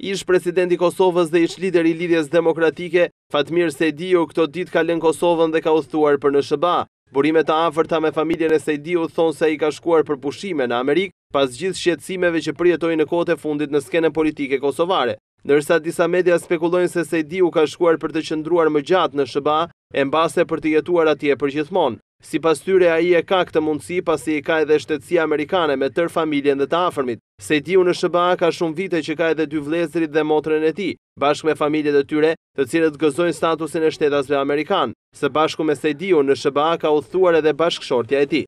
ish presidenti Kosovës dhe ish lider i lidjes demokratike, Fatmir Sejdiu këto dit ka len Kosovën dhe ka ustuar për në shëba. Burime të afërta me familjen e Sejdiu thonë se i ka shkuar për pushime në Amerikë, pas gjithë shqetsimeve që prietoj në kote fundit në skenën politike kosovare. Nërsa disa media spekulojnë se Sejdiu ka shkuar për të qëndruar më gjatë në shëba, e mbase për të jetuar atje për gjithmonë. Si pas tyre a i e ka këtë mundësi pasi i ka edhe shtetsi amerikane me tër familjen dhe të afërmit. Se ti unë shëba ka shumë vite që ka edhe dy vlezrit dhe motrën e ti, bashkë me familjet e tyre të cilët gëzojnë statusin e shtetasve Amerikanë, se bashku me Sejdiu në Shëba ka thuar edhe bashkëshortja e ti.